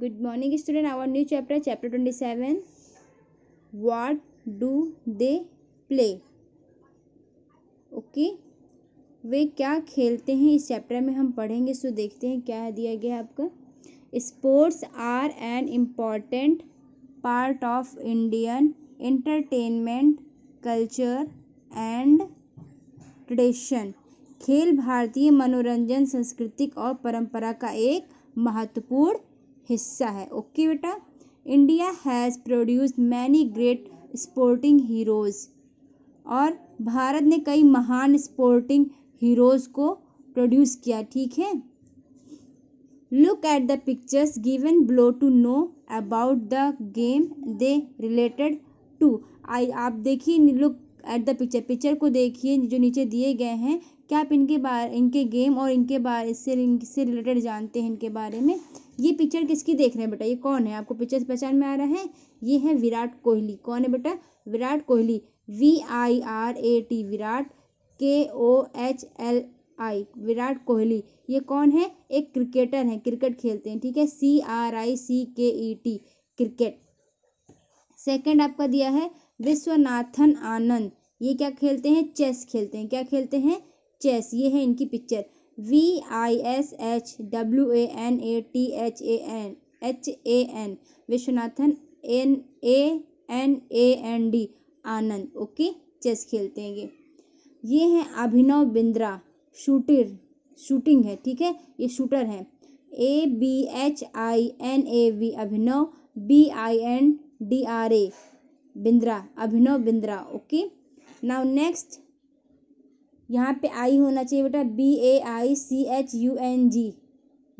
good morning student our new chapter chapter twenty seven what do they play okay वे क्या खेलते हैं इस चैप्टर में हम पढ़ेंगे सो देखते हैं क्या दिया गया आपका sports are an important part of Indian entertainment culture and tradition खेल भारतीय मनोरंजन सांस्कृतिक और परंपरा का एक महत्वपूर्ण हिस्सा है ओके बेटा India has produced many great sporting heroes और भारत ने कई महान स्पोर्टिंग हीरोज़ को प्रोड्यूस किया ठीक है look at the pictures given below to know about the game they related to I आप देखिए look at the picture picture को देखिए जो नीचे दिए गए हैं क्या आप इनके बारे इनके गेम और इनके बारे से इनसे रिलेटेड जानते हैं इनके बारे में ये पिक्चर किसकी देख रहे हैं बेटा ये कौन है आपको पिक्चर पहचान में आ रहा है ये है विराट कोहली कौन है बेटा Virat Kohli V I R A T Virat K O H L I Virat Kohli ये कौन है एक क्रिकेटर है क्रिकेट खेलते हैं ठीक है सी आर आई सी के ई टी क्रिकेट सेकेंड आपका दिया है विश्वनाथन आनंद ये क्या खेलते हैं चेस खेलते हैं क्या खेलते हैं चेस ये है इनकी picture V I S H W A N A T H A N H A N Viswanathan N A N A N D Anand okay chess खेलते हैं ये ये हैं अभिनव बिंद्रा शूटर शूटिंग है ठीक है ये शूटर हैं A B H I N A V Abhinav B I N D R A Bindra Abhinav Bindra okay now next यहाँ पे आई होना चाहिए बेटा B A I C H U N G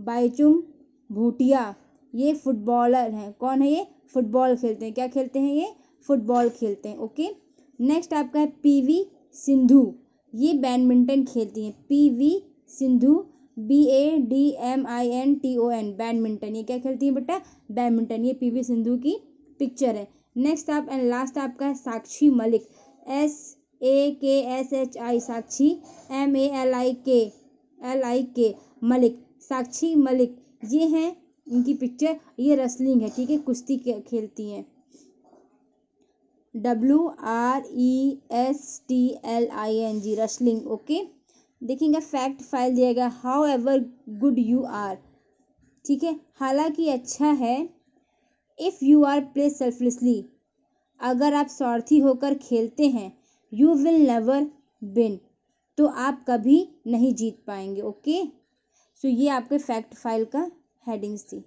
Baichung Bhutia ये फुटबॉलर हैं कौन है ये फुटबॉल खेलते हैं क्या खेलते हैं ये फुटबॉल खेलते हैं ओके नेक्स्ट आपका है पीवी सिंधु ये बैडमिंटन खेलती हैं PV Sindhu B A D M I N T O N badminton ये क्या खेलती हैं बेटा बैडमिंटन ये पीवी सिंधु की पिक्चर है नेक्स्ट आप एंड लास्ट आपका है साक्षी Malik S A K S H I Sakshi M A L I K L I के मलिक साक्षी मलिक ये हैं इनकी पिक्चर ये रसलिंग है ठीक है कुश्ती खेलती हैं W R E S T L I N G wrestling okay देखेंगे फैक्ट फाइल दिया गया however good you are ठीक है हालांकि अच्छा है if you are play selflessly अगर आप स्वार्थी होकर खेलते हैं यू विल नेवर बिन तो आप कभी नहीं जीत पाएंगे ओके सो so, ये आपके फैक्ट फाइल का हेडिंग्स थी